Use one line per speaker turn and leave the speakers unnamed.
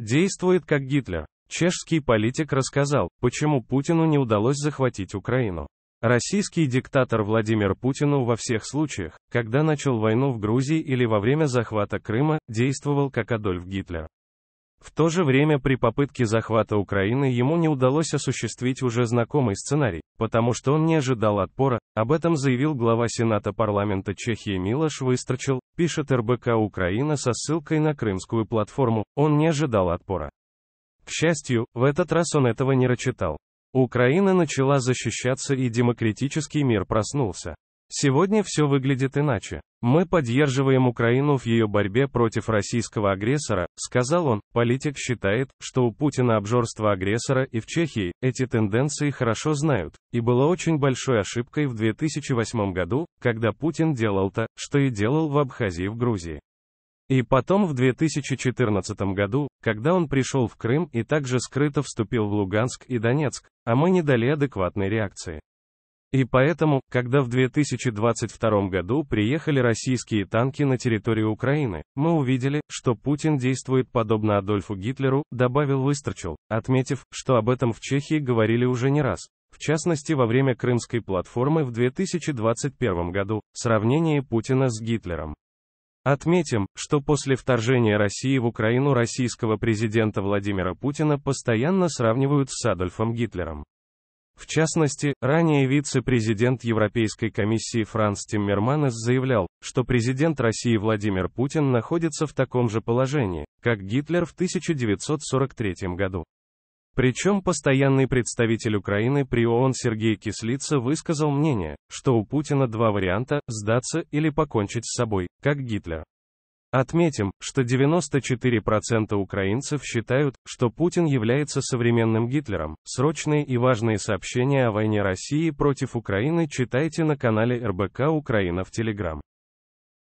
Действует как Гитлер. Чешский политик рассказал, почему Путину не удалось захватить Украину. Российский диктатор Владимир Путину во всех случаях, когда начал войну в Грузии или во время захвата Крыма, действовал как Адольф Гитлер. В то же время при попытке захвата Украины ему не удалось осуществить уже знакомый сценарий, потому что он не ожидал отпора, об этом заявил глава Сената парламента Чехии Милош Выстрочил, пишет РБК Украина со ссылкой на крымскую платформу, он не ожидал отпора. К счастью, в этот раз он этого не рачитал. Украина начала защищаться и демократический мир проснулся. Сегодня все выглядит иначе. Мы поддерживаем Украину в ее борьбе против российского агрессора, сказал он. Политик считает, что у Путина обжорство агрессора и в Чехии эти тенденции хорошо знают. И было очень большой ошибкой в 2008 году, когда Путин делал то, что и делал в Абхазии в Грузии. И потом в 2014 году, когда он пришел в Крым и также скрыто вступил в Луганск и Донецк, а мы не дали адекватной реакции. И поэтому, когда в 2022 году приехали российские танки на территорию Украины, мы увидели, что Путин действует подобно Адольфу Гитлеру, добавил Выстрочил, отметив, что об этом в Чехии говорили уже не раз. В частности, во время Крымской платформы в 2021 году, сравнение Путина с Гитлером. Отметим, что после вторжения России в Украину российского президента Владимира Путина постоянно сравнивают с Адольфом Гитлером. В частности, ранее вице-президент Европейской комиссии Франц Тиммерманес заявлял, что президент России Владимир Путин находится в таком же положении, как Гитлер в 1943 году. Причем постоянный представитель Украины при ООН Сергей Кислица высказал мнение, что у Путина два варианта – сдаться или покончить с собой, как Гитлер. Отметим, что 94% украинцев считают, что Путин является современным Гитлером. Срочные и важные сообщения о войне России против Украины читайте на канале РБК Украина в Телеграм.